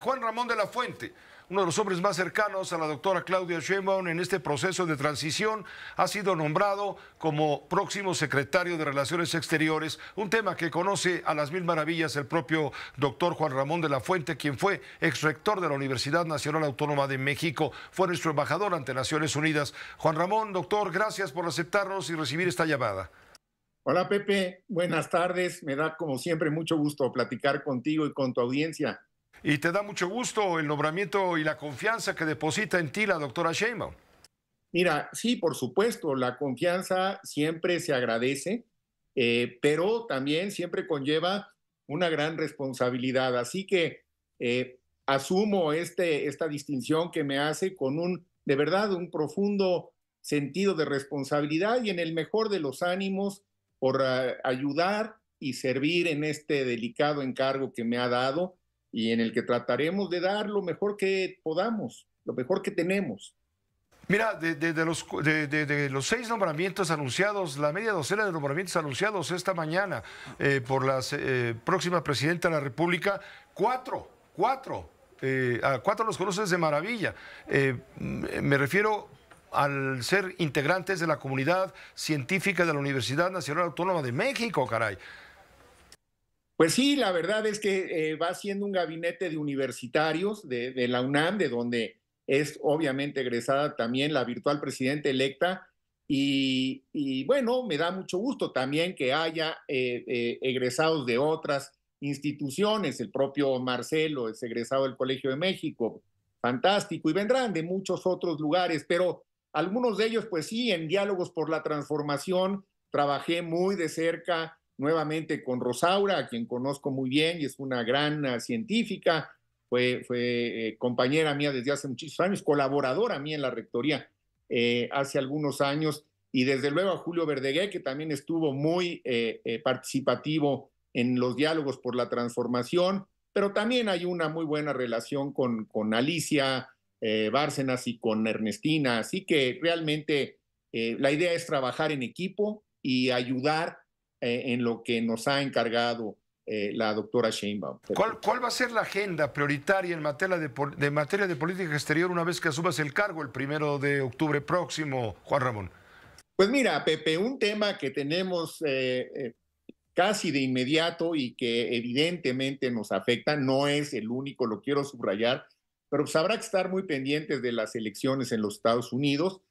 Juan Ramón de la Fuente, uno de los hombres más cercanos a la doctora Claudia Sheinbaum en este proceso de transición, ha sido nombrado como próximo secretario de Relaciones Exteriores, un tema que conoce a las mil maravillas el propio doctor Juan Ramón de la Fuente, quien fue ex rector de la Universidad Nacional Autónoma de México, fue nuestro embajador ante Naciones Unidas. Juan Ramón, doctor, gracias por aceptarnos y recibir esta llamada. Hola Pepe, buenas tardes. Me da como siempre mucho gusto platicar contigo y con tu audiencia. Y te da mucho gusto el nombramiento y la confianza que deposita en ti la doctora Sheinbaum. Mira, sí, por supuesto, la confianza siempre se agradece, eh, pero también siempre conlleva una gran responsabilidad. Así que eh, asumo este, esta distinción que me hace con un, de verdad, un profundo sentido de responsabilidad y en el mejor de los ánimos por eh, ayudar y servir en este delicado encargo que me ha dado y en el que trataremos de dar lo mejor que podamos, lo mejor que tenemos. Mira, de, los, de, los seis nombramientos anunciados, la media docena de nombramientos anunciados esta mañana eh, por la eh, próxima presidenta de la República, cuatro, cuatro, eh, a cuatro los conoces de maravilla. me refiero al ser integrantes de la comunidad científica de la Universidad Nacional Autónoma de México, caray. Pues sí, la verdad es que eh, va siendo un gabinete de universitarios de, la UNAM, de donde es obviamente egresada también la virtual presidenta electa. Y, bueno, me da mucho gusto también que haya eh, eh, egresados de otras instituciones. El propio Marcelo es egresado del Colegio de México, fantástico, y vendrán de muchos otros lugares, pero algunos de ellos, pues sí, en Diálogos por la Transformación trabajé muy de cerca nuevamente con Rosaura, a quien conozco muy bien y es una gran ah, científica, fue, eh, compañera mía desde hace muchos años, colaboradora mía en la rectoría eh, hace algunos años, y desde luego a Julio Verdegué, que también estuvo muy eh, participativo en los diálogos por la transformación, pero también hay una muy buena relación con, con Alicia Bárcenas y con Ernestina, así que realmente la idea es trabajar en equipo y ayudar eh, en lo que nos ha encargado eh, la doctora Sheinbaum. ¿Cuál, va a ser la agenda prioritaria en materia de, materia de política exterior una vez que asumas el cargo el primero de octubre próximo, Juan Ramón? Pues mira, Pepe, un tema que tenemos eh, casi de inmediato y que evidentemente nos afecta, no es el único, lo quiero subrayar, pero pues habrá que estar muy pendientes de las elecciones en los Estados Unidos.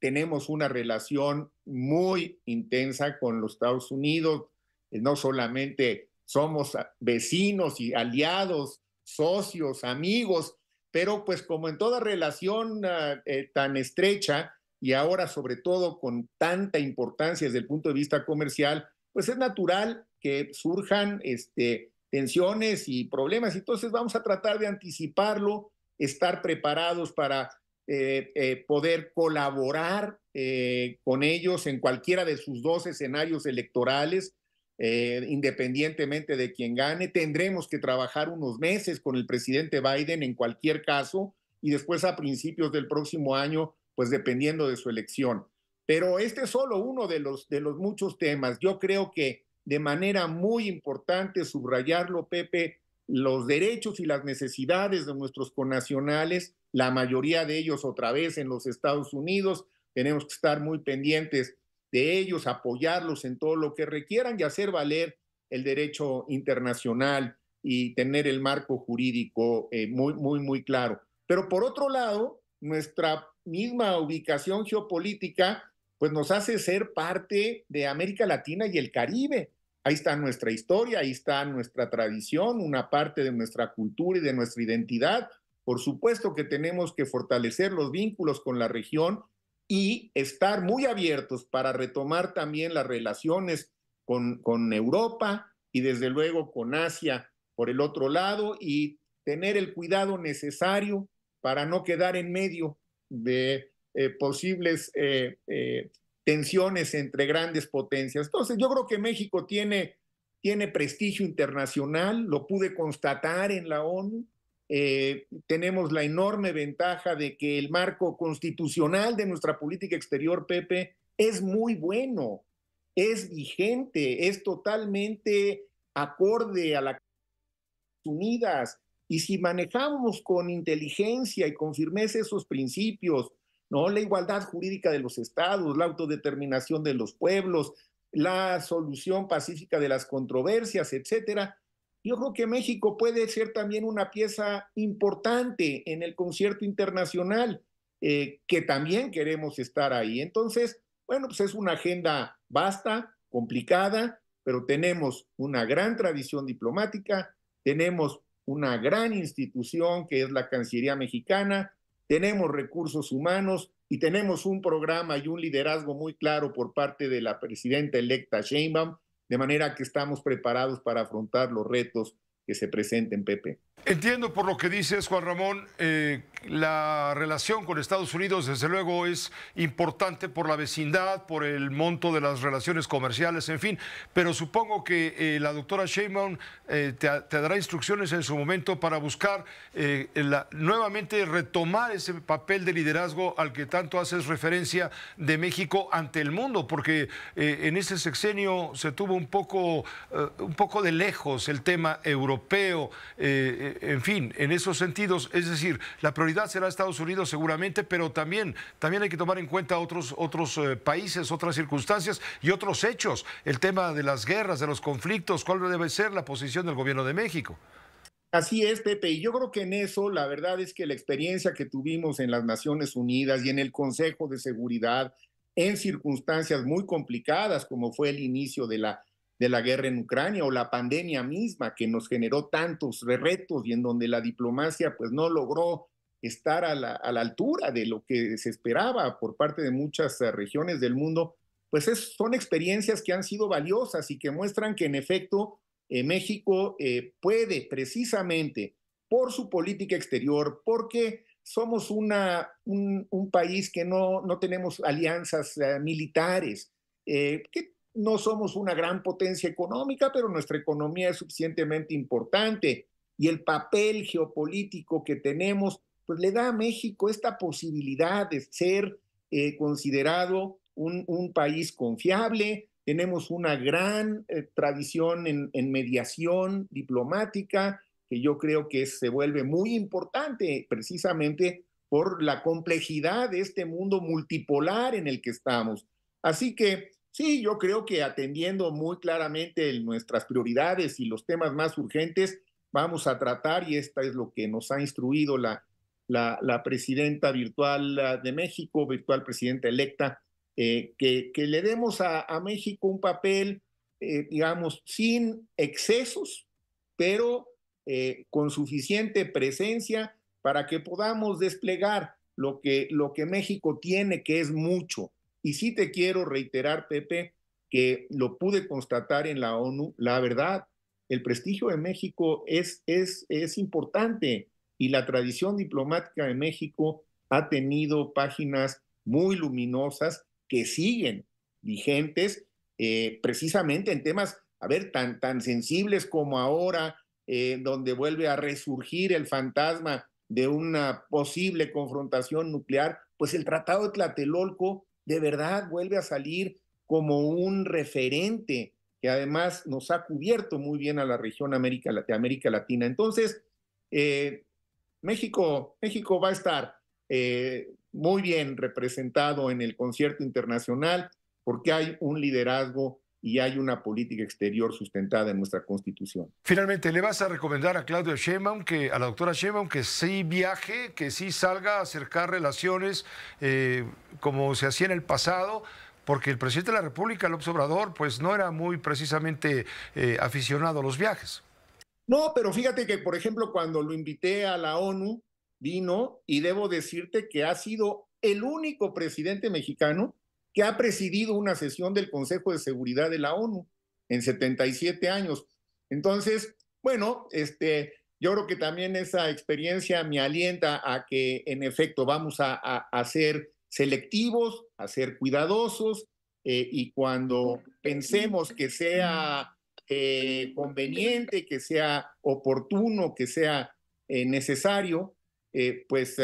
tenemos una relación muy intensa con los Estados Unidos. Eh, no solamente somos vecinos y aliados, socios, amigos, pero pues como en toda relación ah, eh, tan estrecha y ahora sobre todo con tanta importancia desde el punto de vista comercial, pues es natural que surjan este, tensiones y problemas. Entonces vamos a tratar de anticiparlo, estar preparados para eh, eh, poder colaborar eh, con ellos en cualquiera de sus dos escenarios electorales, independientemente de quién gane. Tendremos que trabajar unos meses con el presidente Biden en cualquier caso y después a principios del próximo año, pues dependiendo de su elección. Pero este es solo uno de los, de los muchos temas. Yo creo que de manera muy importante subrayarlo, Pepe, los derechos y las necesidades de nuestros connacionales, la mayoría de ellos otra vez en los Estados Unidos. Tenemos que estar muy pendientes de ellos, apoyarlos en todo lo que requieran y hacer valer el derecho internacional y tener el marco jurídico eh, muy, muy, muy claro. Pero por otro lado, nuestra misma ubicación geopolítica pues nos hace ser parte de América Latina y el Caribe. Ahí está nuestra historia, ahí está nuestra tradición, una parte de nuestra cultura y de nuestra identidad. Por supuesto que tenemos que fortalecer los vínculos con la región y estar muy abiertos para retomar también las relaciones con, Europa y desde luego con Asia por el otro lado y tener el cuidado necesario para no quedar en medio de eh, posibles eh, eh, tensiones entre grandes potencias. Entonces, yo creo que México tiene, tiene prestigio internacional, lo pude constatar en la ONU. Eh, tenemos la enorme ventaja de que el marco constitucional de nuestra política exterior, Pepe, es muy bueno, es vigente, es totalmente acorde a las Unidas. Y si manejamos con inteligencia y con firmeza esos principios, ¿no? La igualdad jurídica de los estados, la autodeterminación de los pueblos, la solución pacífica de las controversias, etcétera. Yo creo que México puede ser también una pieza importante en el concierto internacional, eh, que también queremos estar ahí. Entonces, bueno, pues es una agenda vasta, complicada, pero tenemos una gran tradición diplomática, tenemos una gran institución que es la Cancillería Mexicana, tenemos recursos humanos y tenemos un programa y un liderazgo muy claro por parte de la presidenta electa Sheinbaum, de manera que estamos preparados para afrontar los retos que se presenten, Pepe. Entiendo por lo que dices, Juan Ramón, eh, la relación con Estados Unidos desde luego es importante por la vecindad, por el monto de las relaciones comerciales, en fin, pero supongo que eh, la doctora Sheinbaum eh, te, dará instrucciones en su momento para buscar nuevamente retomar ese papel de liderazgo al que tanto haces referencia de México ante el mundo, porque en ese sexenio se tuvo un poco, un poco de lejos el tema europeo europeo, eh, eh, en fin, en esos sentidos. Es decir, la prioridad será Estados Unidos seguramente, pero también, también hay que tomar en cuenta otros, otros eh, países, otras circunstancias y otros hechos. El tema de las guerras, de los conflictos, cuál debe ser la posición del gobierno de México. Así es, Pepe, y yo creo que en eso la verdad es que la experiencia que tuvimos en las Naciones Unidas y en el Consejo de Seguridad, en circunstancias muy complicadas como fue el inicio de la de la guerra en Ucrania o la pandemia misma que nos generó tantos retos y en donde la diplomacia pues no logró estar a la, a la altura de lo que se esperaba por parte de muchas eh, regiones del mundo, pues son experiencias que han sido valiosas y que muestran que en efecto eh, México eh, puede precisamente por su política exterior, porque somos una, un, país que no, no tenemos alianzas militares, no somos una gran potencia económica, pero nuestra economía es suficientemente importante y el papel geopolítico que tenemos, pues le da a México esta posibilidad de ser eh, considerado un, un, país confiable. Tenemos una gran eh, tradición en, en, mediación diplomática que yo creo que se vuelve muy importante precisamente por la complejidad de este mundo multipolar en el que estamos. Así que Sí, yo creo que atendiendo muy claramente nuestras prioridades y los temas más urgentes, vamos a tratar, y esta es lo que nos ha instruido la, la, presidenta virtual ah, de México, virtual presidenta electa, eh, que, le demos a, México un papel, eh, digamos, sin excesos, pero eh, con suficiente presencia para que podamos desplegar lo que, lo que México tiene, que es mucho y sí te quiero reiterar, Pepe, que lo pude constatar en la ONU, la verdad, el prestigio de México es, es, es importante y la tradición diplomática de México ha tenido páginas muy luminosas que siguen vigentes eh, precisamente en temas, a ver, tan, tan sensibles como ahora, eh, donde vuelve a resurgir el fantasma de una posible confrontación nuclear, pues el Tratado de Tlatelolco de verdad vuelve a salir como un referente que además nos ha cubierto muy bien a la región América, Latina. Entonces, eh, México, México va a estar eh, muy bien representado en el concierto internacional porque hay un liderazgo y hay una política exterior sustentada en nuestra Constitución. Finalmente, ¿le vas a recomendar a Claudio Sheinbaum, que, a la doctora Sheinbaum, que sí viaje, que sí salga a acercar relaciones eh, como se hacía en el pasado? Porque el presidente de la República, López Obrador, pues no era muy precisamente eh, aficionado a los viajes. No, pero fíjate que, por ejemplo, cuando lo invité a la ONU, vino y debo decirte que ha sido el único presidente mexicano que ha presidido una sesión del Consejo de Seguridad de la ONU en 77 años. Entonces, bueno, este, yo creo que también esa experiencia me alienta a que en efecto vamos a, ser selectivos, a ser cuidadosos eh, y cuando pensemos que sea eh, conveniente, que sea oportuno, que sea eh, necesario, pues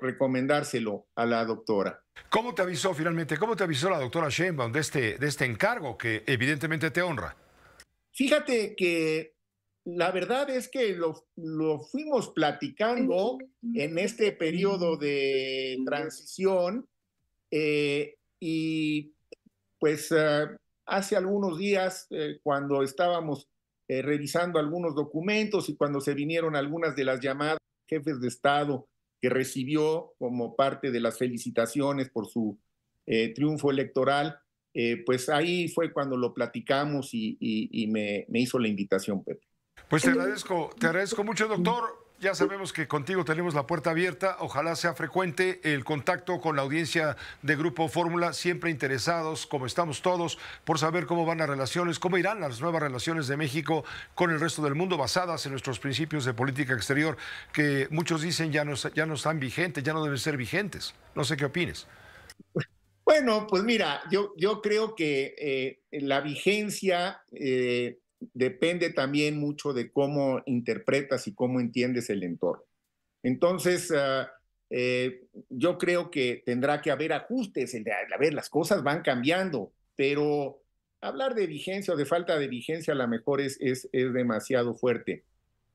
recomendárselo a la doctora. ¿Cómo te avisó finalmente? ¿Cómo te avisó la doctora Sheinbaum este, de este, encargo que evidentemente te honra? Fíjate que la verdad es que lo, fuimos platicando en este periodo de transición eh, y pues eh, hace algunos días eh, cuando estábamos revisando algunos documentos y cuando se vinieron algunas de las llamadas jefes de Estado que recibió como parte de las felicitaciones por su eh, triunfo electoral, eh, pues ahí fue cuando lo platicamos y, me, me hizo la invitación, Pepe. Pues te agradezco, te agradezco mucho, doctor ya sabemos que contigo tenemos la puerta abierta. Ojalá sea frecuente el contacto con la audiencia de Grupo Fórmula, siempre interesados, como estamos todos, por saber cómo van las relaciones, cómo irán las nuevas relaciones de México con el resto del mundo, basadas en nuestros principios de política exterior, que muchos dicen ya no, ya no están vigentes, ya no deben ser vigentes. No sé qué opines. Bueno, pues mira, yo, yo creo que eh, la vigencia eh, depende también mucho de cómo interpretas y cómo entiendes el entorno. Entonces, ah, eh, yo creo que tendrá que haber ajustes, a ver, las cosas van cambiando, pero hablar de vigencia o de falta de vigencia a lo mejor es, es, es demasiado fuerte.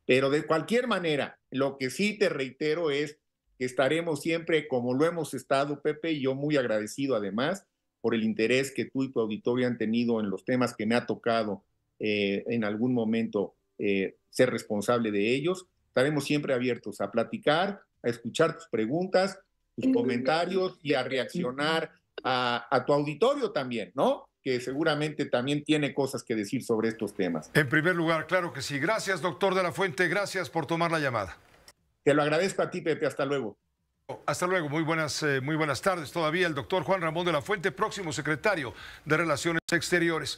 Pero de cualquier manera, lo que sí te reitero es que estaremos siempre, como lo hemos estado, Pepe, y yo muy agradecido además por el interés que tú y tu auditorio han tenido en los temas que me ha tocado eh, en algún momento eh, ser responsable de ellos. Estaremos siempre abiertos a platicar, a escuchar tus preguntas, tus comentarios y a reaccionar a, tu auditorio también, ¿no? que seguramente también tiene cosas que decir sobre estos temas. En primer lugar, claro que sí. Gracias, doctor de la Fuente. Gracias por tomar la llamada. Te lo agradezco a ti, Pepe. Hasta luego. Hasta luego, muy buenas, eh, muy buenas tardes. Todavía el doctor Juan Ramón de la Fuente, próximo secretario de Relaciones Exteriores.